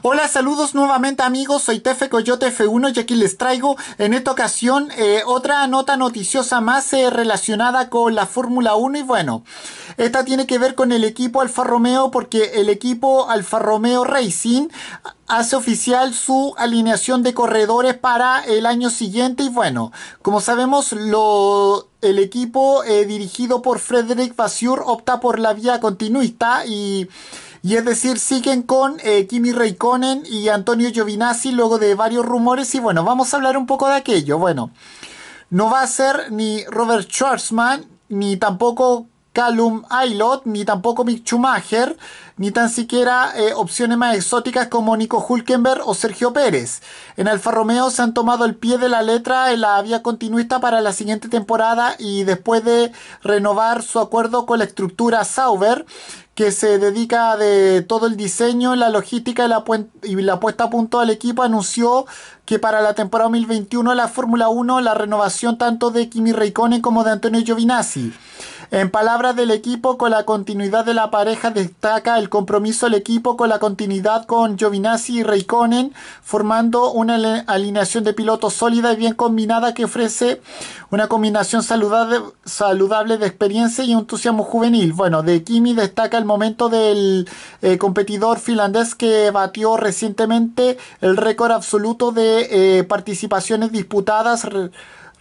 Hola, saludos nuevamente amigos, soy Tefe Coyote F1 y aquí les traigo en esta ocasión eh, otra nota noticiosa más eh, relacionada con la Fórmula 1 y bueno, esta tiene que ver con el equipo Alfa Romeo porque el equipo Alfa Romeo Racing hace oficial su alineación de corredores para el año siguiente y bueno, como sabemos lo el equipo eh, dirigido por Frederick Basur opta por la vía continuista y, es decir, siguen con eh, Kimi Raikkonen y Antonio Giovinazzi luego de varios rumores y bueno, vamos a hablar un poco de aquello. Bueno, no va a ser ni Robert Schwarzman ni tampoco Callum Aylot ni tampoco Mick Schumacher ni tan siquiera eh, opciones más exóticas como Nico Hulkenberg o Sergio Pérez. En Alfa Romeo se han tomado el pie de la letra en la vía continuista para la siguiente temporada y después de renovar su acuerdo con la estructura Sauber, que se dedica de todo el diseño, la logística y la, puesta a punto del equipo, anunció que para la temporada 2021 la Fórmula 1, la renovación tanto de Kimi Raikkonen como de Antonio Giovinazzi. En palabras del equipo, con la continuidad de la pareja destaca el compromiso del equipo con la continuidad con Giovinazzi y Raikkonen, formando una alineación de pilotos sólida y bien combinada que ofrece una combinación saludable, saludable de experiencia y entusiasmo juvenil. Bueno, de Kimi destaca momento del eh, competidor finlandés que batió recientemente el récord absoluto de eh, participaciones disputadas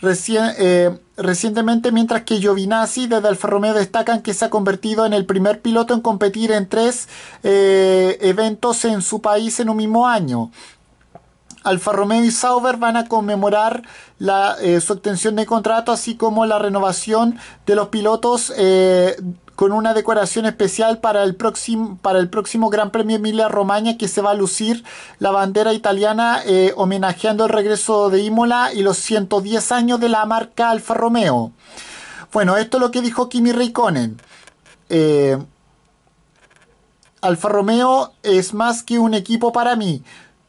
eh, recientemente, mientras que Giovinazzi desde Alfa Romeo destacan que se ha convertido en el primer piloto en competir en tres eventos en su país en un mismo año. Alfa Romeo y Sauber van a conmemorar la, su obtención de contrato, así como la renovación de los pilotos con una decoración especial para el próximo, para el próximo Gran Premio Emilia Romagna que se va a lucir la bandera italiana eh, homenajeando el regreso de Imola y los 110 años de la marca Alfa Romeo. Bueno, esto es lo que dijo Kimi Raikkonen. Eh, Alfa Romeo es más que un equipo para mí.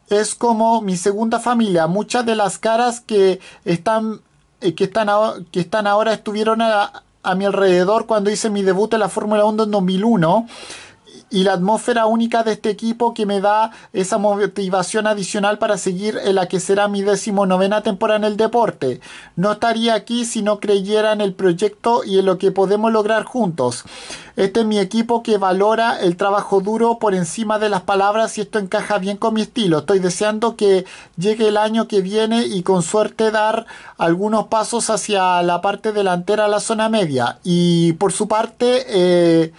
Es como mi segunda familia. Muchas de las caras que están, eh, que están, que están ahora estuvieron a, a mi alrededor cuando hice mi debut en la Fórmula 1 en 2001 y la atmósfera única de este equipo que me da esa motivación adicional para seguir en la que será mi decimonovena temporada en el deporte. No estaría aquí si no creyera en el proyecto y en lo que podemos lograr juntos. Este es mi equipo que valora el trabajo duro por encima de las palabras y esto encaja bien con mi estilo. Estoy deseando que llegue el año que viene y con suerte dar algunos pasos hacia la parte delantera, la zona media. Y por su parte, eh,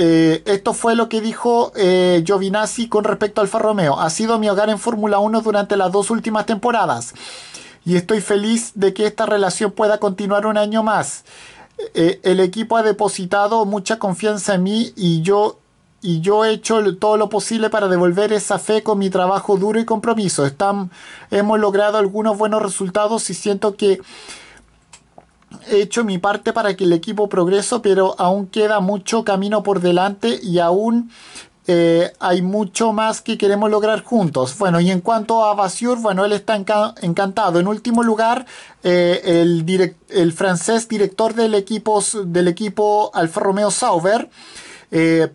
eh, esto fue lo que dijo eh, Giovinazzi con respecto a Alfa Romeo. Ha sido mi hogar en Fórmula 1 durante las dos últimas temporadas y estoy feliz de que esta relación pueda continuar un año más. Eh, el equipo ha depositado mucha confianza en mí y yo y yo he hecho todo lo posible para devolver esa fe con mi trabajo duro y compromiso. hemos logrado algunos buenos resultados y siento que he hecho mi parte para que el equipo progreso, pero aún queda mucho camino por delante y aún eh, hay mucho más que queremos lograr juntos. Bueno, y en cuanto a Basur, bueno, él está encantado. En último lugar, eh, el, el, francés director del, equipos, del equipo Alfa Romeo Sauber eh,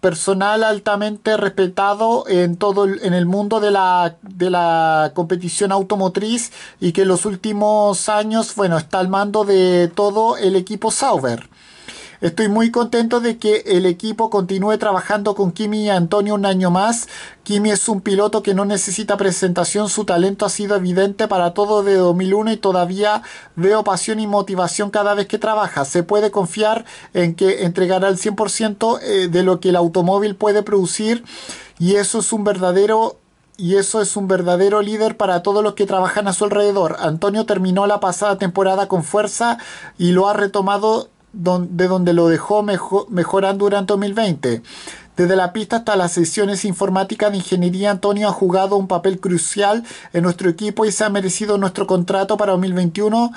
personal altamente respetado en todo el, en el mundo de la, de la competición automotriz y que en los últimos años, bueno, está al mando de todo el equipo Sauber. Estoy muy contento de que el equipo continúe trabajando con Kimi y Antonio un año más. Kimi es un piloto que no necesita presentación, su talento ha sido evidente para todo de 2001 y todavía veo pasión y motivación cada vez que trabaja. Se puede confiar en que entregará el 100% eh, de lo que el automóvil puede producir y eso es un verdadero y eso es un verdadero líder para todos los que trabajan a su alrededor. Antonio terminó la pasada temporada con fuerza y lo ha retomado de donde lo dejó mejorando durante 2020. Desde la pista hasta las sesiones informáticas de ingeniería, Antonio ha jugado un papel crucial en nuestro equipo y se ha merecido nuestro contrato para 2021.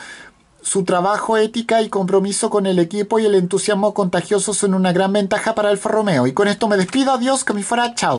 Su trabajo, ética y compromiso con el equipo y el entusiasmo contagioso son una gran ventaja para Alfa Romeo. Y con esto me despido. Adiós, que me fuera. Chao.